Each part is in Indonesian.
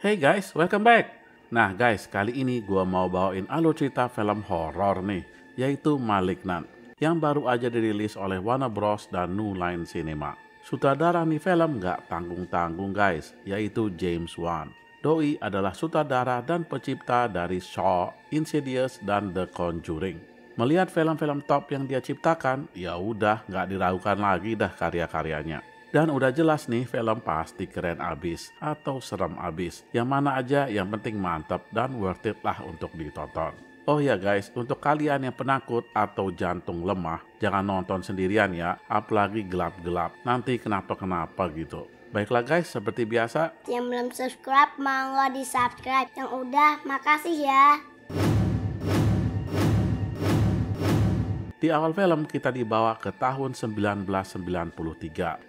Hey guys, welcome back. Nah guys, kali ini gue mau bawain alur cerita film horor nih, yaitu Malignant, yang baru aja dirilis oleh Warner Bros. dan New Line Cinema. Sutradara nih film gak tanggung-tanggung guys, yaitu James Wan. Doi adalah sutradara dan pencipta dari Saw, Insidious, dan The Conjuring. Melihat film-film top yang dia ciptakan, ya udah nggak diragukan lagi dah karya-karyanya. Dan udah jelas nih film pasti keren abis atau serem abis. Yang mana aja yang penting mantap dan worth it lah untuk ditonton. Oh ya guys, untuk kalian yang penakut atau jantung lemah, jangan nonton sendirian ya, apalagi gelap-gelap. Nanti kenapa-kenapa gitu. Baiklah guys, seperti biasa. Yang belum subscribe, monggo di subscribe. Yang udah, makasih ya. Di awal film kita dibawa ke tahun 1993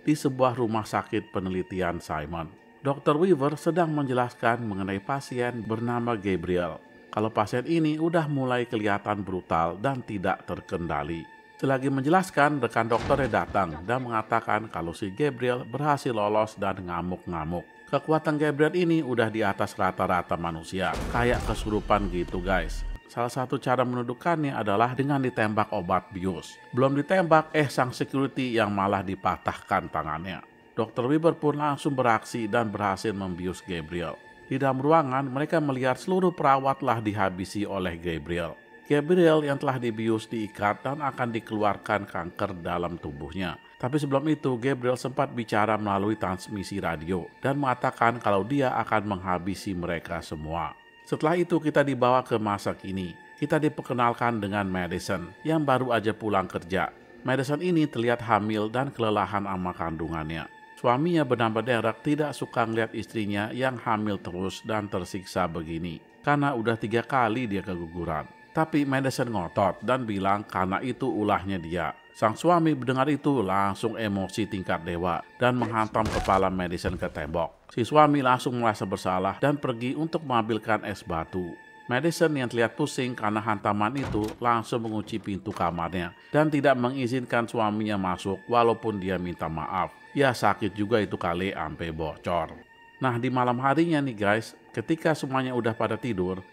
di sebuah rumah sakit penelitian Simon. Dr. Weaver sedang menjelaskan mengenai pasien bernama Gabriel. Kalau pasien ini udah mulai kelihatan brutal dan tidak terkendali. Selagi menjelaskan, rekan dokternya datang dan mengatakan kalau si Gabriel berhasil lolos dan ngamuk-ngamuk. Kekuatan Gabriel ini udah di atas rata-rata manusia, kayak kesurupan gitu guys. Salah satu cara menuduhkannya adalah dengan ditembak obat bius. Belum ditembak, eh sang security yang malah dipatahkan tangannya. Dr. Weber pun langsung beraksi dan berhasil membius Gabriel. Di dalam ruangan, mereka melihat seluruh perawat telah dihabisi oleh Gabriel. Gabriel yang telah dibius diikat dan akan dikeluarkan kanker dalam tubuhnya. Tapi sebelum itu, Gabriel sempat bicara melalui transmisi radio dan mengatakan kalau dia akan menghabisi mereka semua. Setelah itu kita dibawa ke masa kini. Kita diperkenalkan dengan Madison yang baru aja pulang kerja. Madison ini terlihat hamil dan kelelahan sama kandungannya. Suaminya bernama Derek tidak suka ngeliat istrinya yang hamil terus dan tersiksa begini. Karena udah tiga kali dia keguguran. Tapi Madison ngotot dan bilang karena itu ulahnya dia. Sang suami mendengar itu langsung emosi tingkat dewa dan menghantam kepala Madison ke tembok. Si suami langsung merasa bersalah dan pergi untuk mengambilkan es batu. Madison yang terlihat pusing karena hantaman itu langsung mengunci pintu kamarnya dan tidak mengizinkan suaminya masuk walaupun dia minta maaf. Ya sakit juga itu kali ampe bocor. Nah di malam harinya nih guys, ketika semuanya udah pada tidur,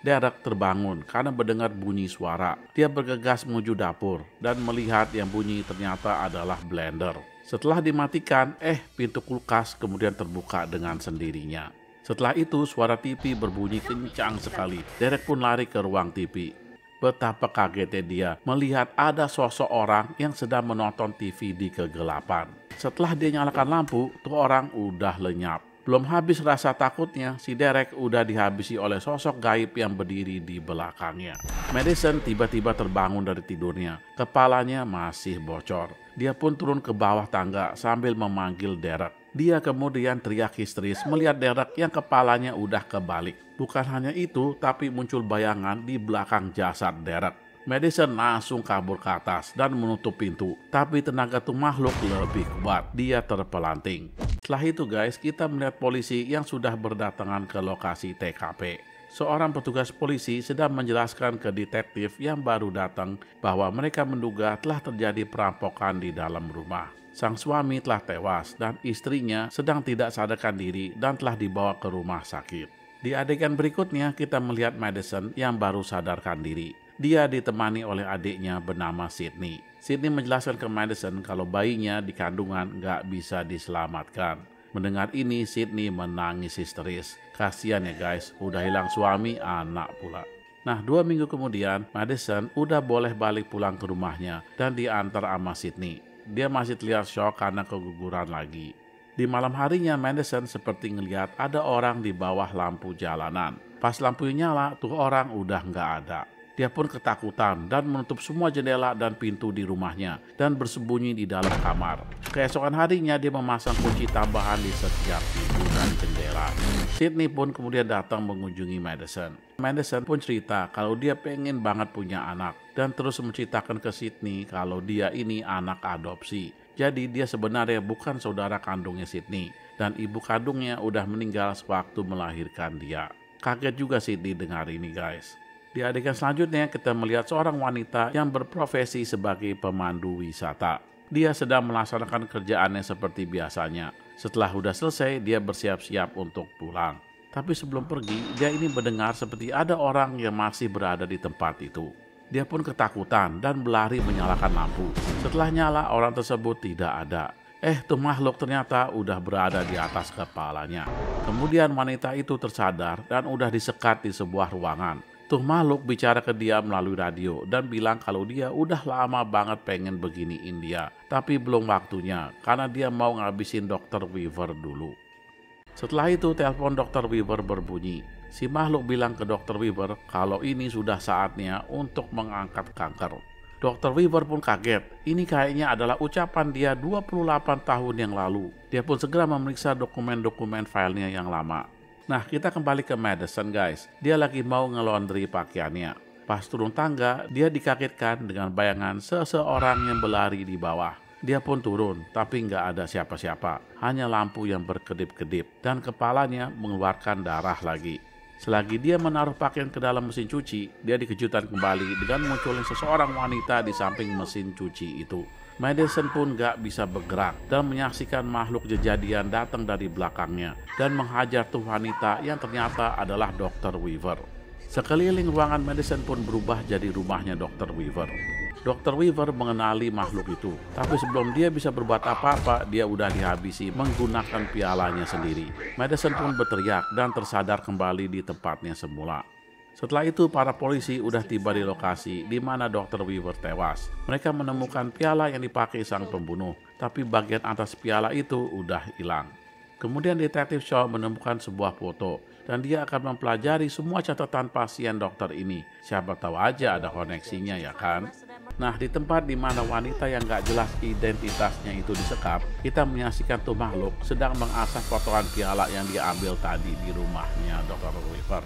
Derek terbangun karena mendengar bunyi suara. Dia bergegas menuju dapur dan melihat yang bunyi ternyata adalah blender. Setelah dimatikan, eh pintu kulkas kemudian terbuka dengan sendirinya. Setelah itu suara TV berbunyi kencang sekali. Derek pun lari ke ruang TV. Betapa kagetnya dia melihat ada sosok orang yang sedang menonton TV di kegelapan. Setelah dia nyalakan lampu, tuh orang udah lenyap. Belum habis rasa takutnya, si Derek udah dihabisi oleh sosok gaib yang berdiri di belakangnya. Madison tiba-tiba terbangun dari tidurnya. Kepalanya masih bocor. Dia pun turun ke bawah tangga sambil memanggil Derek. Dia kemudian teriak histeris melihat Derek yang kepalanya udah kebalik. Bukan hanya itu, tapi muncul bayangan di belakang jasad Derek. Madison langsung kabur ke atas dan menutup pintu, tapi tenaga tuh makhluk lebih kuat. Dia terpelanting. Setelah itu guys, kita melihat polisi yang sudah berdatangan ke lokasi TKP. Seorang petugas polisi sedang menjelaskan ke detektif yang baru datang bahwa mereka menduga telah terjadi perampokan di dalam rumah. Sang suami telah tewas dan istrinya sedang tidak sadarkan diri dan telah dibawa ke rumah sakit. Di adegan berikutnya kita melihat Madison yang baru sadarkan diri. Dia ditemani oleh adiknya bernama Sydney. Sydney menjelaskan ke Madison kalau bayinya di kandungan gak bisa diselamatkan. Mendengar ini, Sydney menangis histeris. Kasian ya guys, udah hilang suami, anak pula. Nah, dua minggu kemudian, Madison udah boleh balik pulang ke rumahnya dan diantar sama Sydney. Dia masih terlihat shock karena keguguran lagi. Di malam harinya, Madison seperti ngeliat ada orang di bawah lampu jalanan. Pas lampunya nyala, tuh orang udah nggak ada. Dia pun ketakutan dan menutup semua jendela dan pintu di rumahnya dan bersembunyi di dalam kamar. Keesokan harinya dia memasang kunci tambahan di setiap pintu dan jendela. Sydney pun kemudian datang mengunjungi Madison. Madison pun cerita kalau dia pengen banget punya anak dan terus menceritakan ke Sydney kalau dia ini anak adopsi. Jadi dia sebenarnya bukan saudara kandungnya Sydney dan ibu kandungnya udah meninggal sewaktu melahirkan dia. Kaget juga Sydney dengar ini guys. Di adegan selanjutnya kita melihat seorang wanita yang berprofesi sebagai pemandu wisata. Dia sedang melaksanakan kerjaannya seperti biasanya. Setelah sudah selesai, dia bersiap-siap untuk pulang. Tapi sebelum pergi, dia ini mendengar seperti ada orang yang masih berada di tempat itu. Dia pun ketakutan dan berlari menyalakan lampu. Setelah nyala, orang tersebut tidak ada. Eh, tuh makhluk ternyata udah berada di atas kepalanya. Kemudian wanita itu tersadar dan udah disekat di sebuah ruangan tuh makhluk bicara ke dia melalui radio dan bilang kalau dia udah lama banget pengen begini India tapi belum waktunya karena dia mau ngabisin Dr. Weaver dulu. Setelah itu telepon Dr. Weaver berbunyi. Si makhluk bilang ke Dr. Weaver kalau ini sudah saatnya untuk mengangkat kanker. Dr. Weaver pun kaget. Ini kayaknya adalah ucapan dia 28 tahun yang lalu. Dia pun segera memeriksa dokumen-dokumen filenya yang lama. Nah, kita kembali ke Madison, guys. Dia lagi mau ngelondri pakaiannya. Pas turun tangga, dia dikagetkan dengan bayangan seseorang yang berlari di bawah. Dia pun turun, tapi nggak ada siapa-siapa. Hanya lampu yang berkedip-kedip dan kepalanya mengeluarkan darah lagi. Selagi dia menaruh pakaian ke dalam mesin cuci, dia dikejutkan kembali dengan munculnya seseorang wanita di samping mesin cuci itu. Madison pun gak bisa bergerak dan menyaksikan makhluk jejadian datang dari belakangnya dan menghajar tuh wanita yang ternyata adalah Dr. Weaver. Sekeliling ruangan Madison pun berubah jadi rumahnya Dr. Weaver. Dr. Weaver mengenali makhluk itu, tapi sebelum dia bisa berbuat apa-apa, dia udah dihabisi menggunakan pialanya sendiri. Madison pun berteriak dan tersadar kembali di tempatnya semula. Setelah itu, para polisi udah tiba di lokasi di mana Dr. Weaver tewas. Mereka menemukan piala yang dipakai sang pembunuh, tapi bagian atas piala itu udah hilang. Kemudian detektif Shaw menemukan sebuah foto dan dia akan mempelajari semua catatan pasien dokter ini. Siapa tahu aja ada koneksinya ya kan? Nah, di tempat di mana wanita yang gak jelas identitasnya itu disekap, kita menyaksikan tuh makhluk sedang mengasah potongan piala yang dia ambil tadi di rumahnya Dr. River.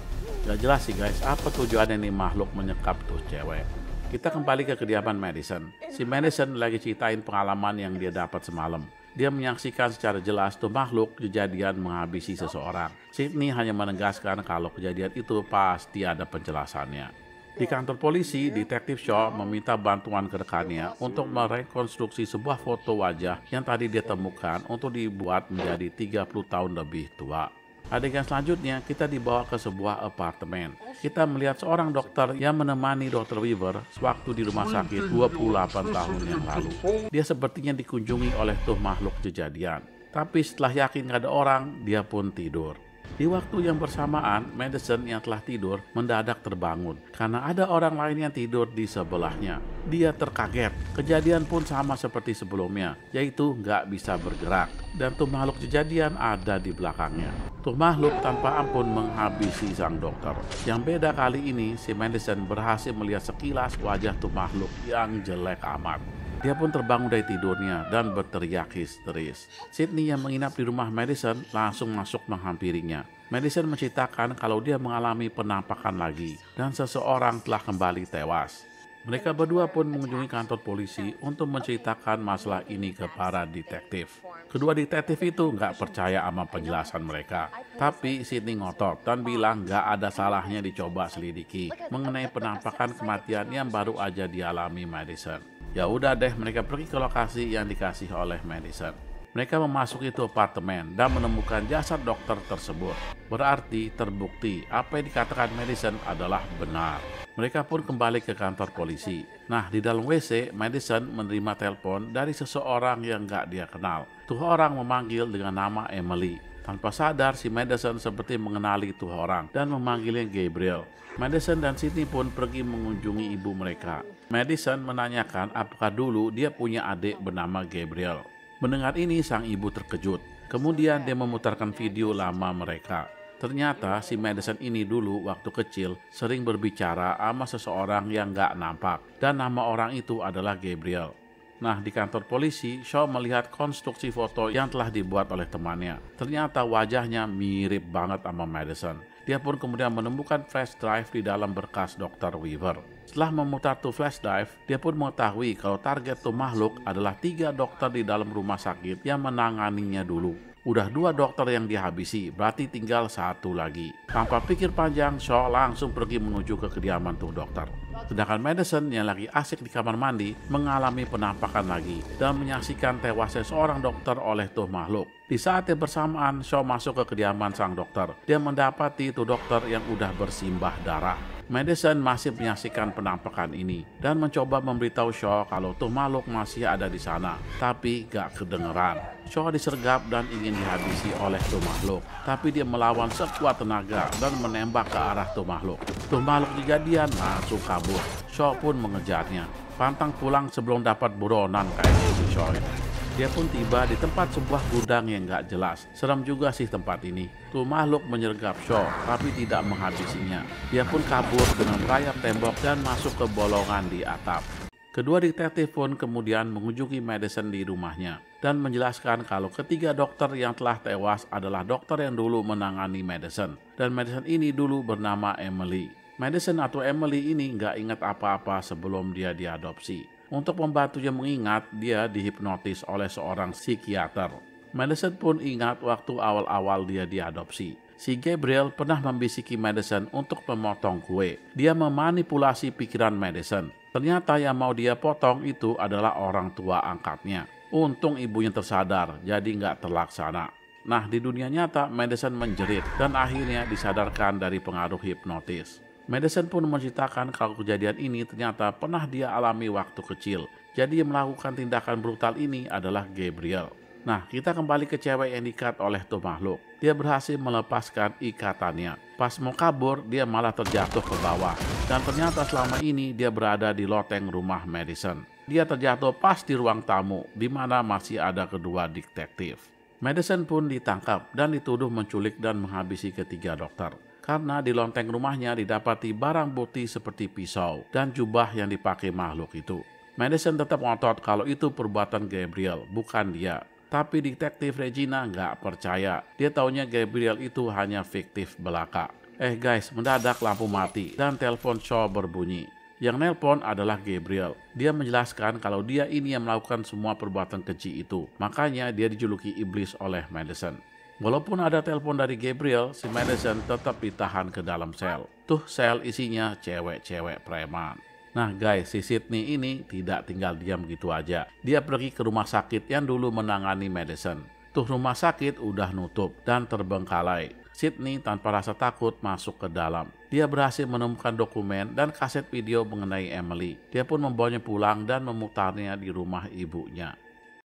Gak jelas sih guys, apa tujuannya nih makhluk menyekap tuh cewek? Kita kembali ke kediaman Madison. Si Madison lagi ceritain pengalaman yang dia dapat semalam. Dia menyaksikan secara jelas tuh makhluk kejadian menghabisi seseorang. Sidney hanya menegaskan kalau kejadian itu pasti ada penjelasannya. Di kantor polisi, detektif Shaw meminta bantuan ke rekannya untuk merekonstruksi sebuah foto wajah yang tadi dia temukan untuk dibuat menjadi 30 tahun lebih tua. Adegan selanjutnya, kita dibawa ke sebuah apartemen. Kita melihat seorang dokter yang menemani Dr. Weaver sewaktu di rumah sakit 28 tahun yang lalu. Dia sepertinya dikunjungi oleh tuh makhluk kejadian. Tapi setelah yakin gak ada orang, dia pun tidur. Di waktu yang bersamaan, Madison yang telah tidur mendadak terbangun karena ada orang lain yang tidur di sebelahnya. Dia terkaget. Kejadian pun sama seperti sebelumnya, yaitu nggak bisa bergerak. Dan tuh makhluk kejadian ada di belakangnya. Tuh makhluk tanpa ampun menghabisi sang dokter. Yang beda kali ini, si Madison berhasil melihat sekilas wajah tuh makhluk yang jelek amat. Dia pun terbangun dari tidurnya dan berteriak histeris. Sydney yang menginap di rumah Madison langsung masuk menghampirinya. Madison menceritakan kalau dia mengalami penampakan lagi dan seseorang telah kembali tewas. Mereka berdua pun mengunjungi kantor polisi untuk menceritakan masalah ini ke para detektif. Kedua detektif itu nggak percaya sama penjelasan mereka. Tapi Sidney ngotot dan bilang nggak ada salahnya dicoba selidiki mengenai penampakan kematian yang baru aja dialami Madison. Ya udah deh, mereka pergi ke lokasi yang dikasih oleh Madison. Mereka memasuki itu apartemen dan menemukan jasad dokter tersebut. Berarti terbukti apa yang dikatakan Madison adalah benar. Mereka pun kembali ke kantor polisi. Nah, di dalam WC, Madison menerima telepon dari seseorang yang gak dia kenal. Tuh orang memanggil dengan nama Emily. Tanpa sadar, si Madison seperti mengenali tuh orang dan memanggilnya Gabriel. Madison dan Sidney pun pergi mengunjungi ibu mereka. Madison menanyakan apakah dulu dia punya adik bernama Gabriel. Mendengar ini, sang ibu terkejut. Kemudian dia memutarkan video lama mereka. Ternyata si Madison ini dulu waktu kecil sering berbicara sama seseorang yang gak nampak dan nama orang itu adalah Gabriel. Nah, di kantor polisi, Shaw melihat konstruksi foto yang telah dibuat oleh temannya. Ternyata wajahnya mirip banget sama Madison. Dia pun kemudian menemukan flash drive di dalam berkas Dr. Weaver. Setelah memutar tuh flash drive, dia pun mengetahui kalau target tuh makhluk adalah tiga dokter di dalam rumah sakit yang menanganinya dulu. Udah dua dokter yang dihabisi, berarti tinggal satu lagi. Tanpa pikir panjang, Shaw langsung pergi menuju ke kediaman tuh dokter. Sedangkan Madison yang lagi asik di kamar mandi mengalami penampakan lagi dan menyaksikan tewasnya seorang dokter oleh tuh makhluk. Di saat yang bersamaan, Shaw masuk ke kediaman sang dokter. Dia mendapati tuh dokter yang udah bersimbah darah. Madison masih menyaksikan penampakan ini dan mencoba memberitahu Shaw kalau tuh makhluk masih ada di sana, tapi gak kedengeran. Shaw disergap dan ingin dihabisi oleh tuh makhluk, tapi dia melawan sekuat tenaga dan menembak ke arah tuh makhluk. Tuh makhluk kejadian langsung nah, kabur. Shaw pun mengejarnya. Pantang pulang sebelum dapat buronan kayak si gitu, Shaw Dia pun tiba di tempat sebuah gudang yang gak jelas. Serem juga sih tempat ini. Tuh makhluk menyergap Shaw, tapi tidak menghabisinya. Dia pun kabur dengan rayap tembok dan masuk ke bolongan di atap. Kedua detektif pun kemudian mengunjungi Madison di rumahnya dan menjelaskan kalau ketiga dokter yang telah tewas adalah dokter yang dulu menangani Madison. Dan Madison ini dulu bernama Emily. Madison atau Emily ini nggak ingat apa-apa sebelum dia diadopsi. Untuk membantunya mengingat, dia dihipnotis oleh seorang psikiater. Madison pun ingat waktu awal-awal dia diadopsi. Si Gabriel pernah membisiki Madison untuk memotong kue. Dia memanipulasi pikiran Madison. Ternyata yang mau dia potong itu adalah orang tua angkatnya. Untung ibunya tersadar, jadi nggak terlaksana. Nah, di dunia nyata, Madison menjerit dan akhirnya disadarkan dari pengaruh hipnotis. Madison pun menceritakan kalau kejadian ini ternyata pernah dia alami waktu kecil. Jadi yang melakukan tindakan brutal ini adalah Gabriel. Nah, kita kembali ke cewek yang diikat oleh tuh makhluk. Dia berhasil melepaskan ikatannya. Pas mau kabur, dia malah terjatuh ke bawah. Dan ternyata selama ini dia berada di loteng rumah Madison. Dia terjatuh pas di ruang tamu, di mana masih ada kedua detektif. Madison pun ditangkap dan dituduh menculik dan menghabisi ketiga dokter. Karena di lonteng rumahnya didapati barang bukti seperti pisau dan jubah yang dipakai makhluk itu. Madison tetap ngotot kalau itu perbuatan Gabriel, bukan dia. Tapi detektif Regina nggak percaya. Dia taunya Gabriel itu hanya fiktif belaka. Eh guys, mendadak lampu mati dan telepon Shaw berbunyi. Yang nelpon adalah Gabriel. Dia menjelaskan kalau dia ini yang melakukan semua perbuatan keji itu. Makanya dia dijuluki iblis oleh Madison. Walaupun ada telepon dari Gabriel, si Madison tetap ditahan ke dalam sel. Tuh sel isinya cewek-cewek preman. Nah guys, si Sydney ini tidak tinggal diam gitu aja. Dia pergi ke rumah sakit yang dulu menangani Madison. Tuh rumah sakit udah nutup dan terbengkalai. Sydney tanpa rasa takut masuk ke dalam. Dia berhasil menemukan dokumen dan kaset video mengenai Emily. Dia pun membawanya pulang dan memutarnya di rumah ibunya.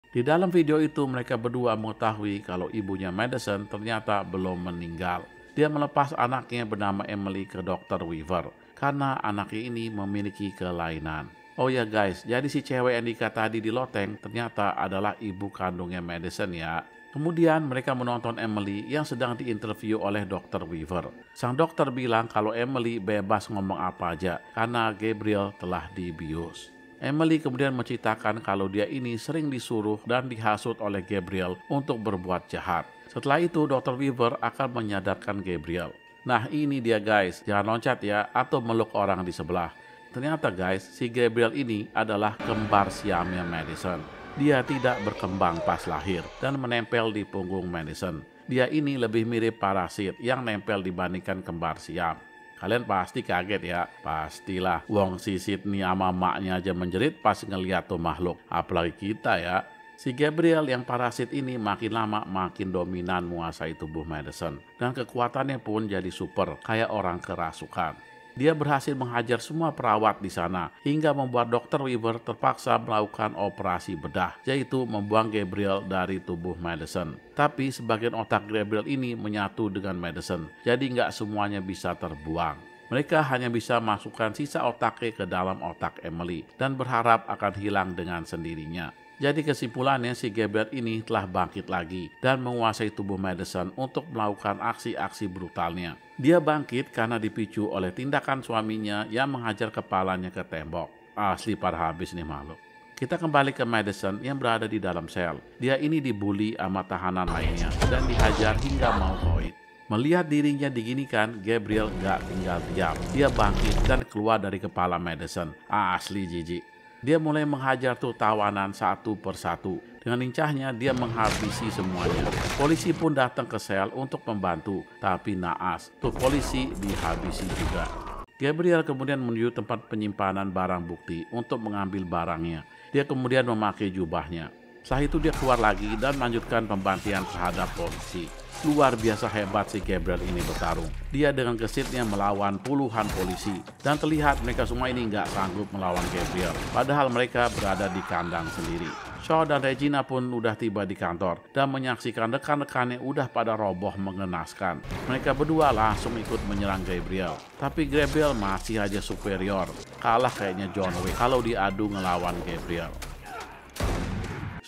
Di dalam video itu mereka berdua mengetahui kalau ibunya Madison ternyata belum meninggal. Dia melepas anaknya bernama Emily ke dokter Weaver karena anaknya ini memiliki kelainan. Oh ya guys, jadi si cewek yang dikata tadi di loteng ternyata adalah ibu kandungnya Madison ya. Kemudian mereka menonton Emily yang sedang diinterview oleh Dr. Weaver. Sang dokter bilang kalau Emily bebas ngomong apa aja karena Gabriel telah dibius. Emily kemudian menceritakan kalau dia ini sering disuruh dan dihasut oleh Gabriel untuk berbuat jahat. Setelah itu Dr. Weaver akan menyadarkan Gabriel. Nah ini dia guys, jangan loncat ya atau meluk orang di sebelah. Ternyata guys, si Gabriel ini adalah kembar siamnya Madison. Dia tidak berkembang pas lahir dan menempel di punggung Madison. Dia ini lebih mirip parasit yang nempel dibandingkan kembar siam. Kalian pasti kaget ya, pastilah. Wong si Sidney sama maknya aja menjerit pas ngeliat tuh makhluk, apalagi kita ya. Si Gabriel yang parasit ini makin lama makin dominan menguasai tubuh Madison. Dan kekuatannya pun jadi super, kayak orang kerasukan. Dia berhasil menghajar semua perawat di sana hingga membuat dokter Weaver terpaksa melakukan operasi bedah yaitu membuang Gabriel dari tubuh Madison. Tapi sebagian otak Gabriel ini menyatu dengan Madison jadi nggak semuanya bisa terbuang. Mereka hanya bisa masukkan sisa otaknya ke dalam otak Emily dan berharap akan hilang dengan sendirinya. Jadi kesimpulannya si Gebert ini telah bangkit lagi dan menguasai tubuh Madison untuk melakukan aksi-aksi brutalnya. Dia bangkit karena dipicu oleh tindakan suaminya yang menghajar kepalanya ke tembok. Asli parah habis nih makhluk. Kita kembali ke Madison yang berada di dalam sel. Dia ini dibully sama tahanan lainnya dan dihajar hingga mau koin. Melihat dirinya diginikan, Gabriel gak tinggal diam. Dia bangkit dan keluar dari kepala Madison. Asli jijik. Dia mulai menghajar tuh tawanan satu persatu. Dengan lincahnya, dia menghabisi semuanya. Polisi pun datang ke sel untuk membantu, tapi naas, tuh polisi dihabisi juga. Gabriel kemudian menuju tempat penyimpanan barang bukti untuk mengambil barangnya. Dia kemudian memakai jubahnya. Setelah itu dia keluar lagi dan melanjutkan pembantian terhadap polisi. Luar biasa hebat si Gabriel ini bertarung. Dia dengan gesitnya melawan puluhan polisi. Dan terlihat mereka semua ini nggak sanggup melawan Gabriel. Padahal mereka berada di kandang sendiri. Shaw dan Regina pun udah tiba di kantor dan menyaksikan rekan-rekannya udah pada roboh mengenaskan. Mereka berdua langsung ikut menyerang Gabriel. Tapi Gabriel masih aja superior. Kalah kayaknya John Wick kalau diadu ngelawan Gabriel.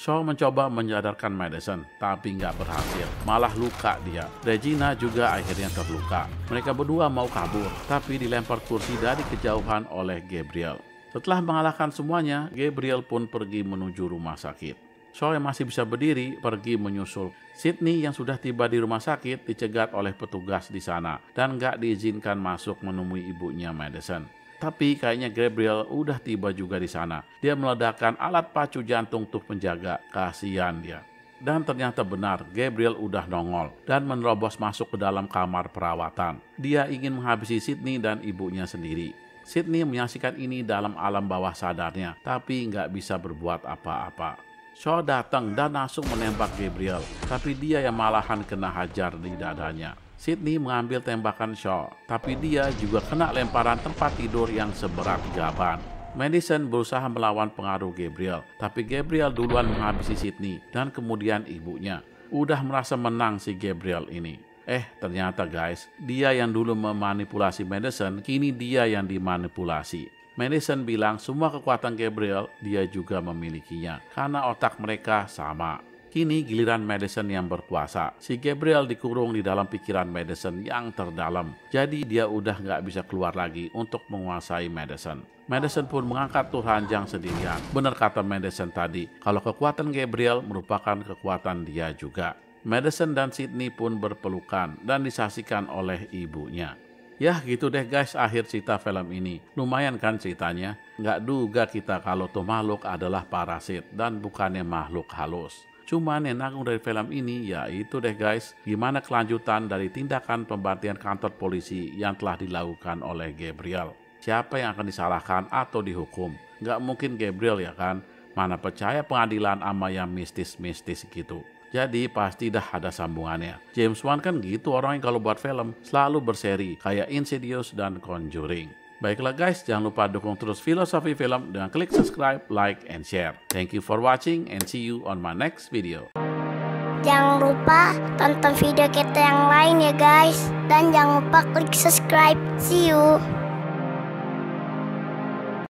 Shaw mencoba menyadarkan Madison, tapi nggak berhasil. Malah luka dia. Regina juga akhirnya terluka. Mereka berdua mau kabur, tapi dilempar kursi dari kejauhan oleh Gabriel. Setelah mengalahkan semuanya, Gabriel pun pergi menuju rumah sakit. Shaw yang masih bisa berdiri pergi menyusul. Sydney yang sudah tiba di rumah sakit dicegat oleh petugas di sana dan nggak diizinkan masuk menemui ibunya Madison. Tapi kayaknya Gabriel udah tiba juga di sana. Dia meledakkan alat pacu jantung untuk penjaga. Kasihan dia. Dan ternyata benar, Gabriel udah nongol dan menerobos masuk ke dalam kamar perawatan. Dia ingin menghabisi Sydney dan ibunya sendiri. Sydney menyaksikan ini dalam alam bawah sadarnya, tapi nggak bisa berbuat apa-apa. Shaw datang dan langsung menembak Gabriel, tapi dia yang malahan kena hajar di dadanya. Sydney mengambil tembakan Shaw, tapi dia juga kena lemparan tempat tidur yang seberat gaban. Madison berusaha melawan pengaruh Gabriel, tapi Gabriel duluan menghabisi Sydney dan kemudian ibunya. Udah merasa menang si Gabriel ini. Eh, ternyata guys, dia yang dulu memanipulasi Madison, kini dia yang dimanipulasi. Madison bilang semua kekuatan Gabriel dia juga memilikinya, karena otak mereka sama. Kini giliran Madison yang berkuasa. Si Gabriel dikurung di dalam pikiran Madison yang terdalam. Jadi dia udah nggak bisa keluar lagi untuk menguasai Madison. Madison pun mengangkat Tuhan yang sendirian. Benar kata Madison tadi, kalau kekuatan Gabriel merupakan kekuatan dia juga. Madison dan Sydney pun berpelukan dan disaksikan oleh ibunya. Yah gitu deh guys akhir cerita film ini. Lumayan kan ceritanya? Nggak duga kita kalau tuh makhluk adalah parasit dan bukannya makhluk halus. Cuman yang nanggung dari film ini yaitu deh guys, gimana kelanjutan dari tindakan pembantian kantor polisi yang telah dilakukan oleh Gabriel. Siapa yang akan disalahkan atau dihukum? Nggak mungkin Gabriel ya kan? Mana percaya pengadilan ama yang mistis-mistis gitu. Jadi pasti dah ada sambungannya. James Wan kan gitu orang yang kalau buat film, selalu berseri kayak Insidious dan Conjuring. Baiklah guys, jangan lupa dukung terus Filosofi Film dengan klik subscribe, like, and share. Thank you for watching and see you on my next video. Jangan lupa tonton video kita yang lain ya guys. Dan jangan lupa klik subscribe. See you.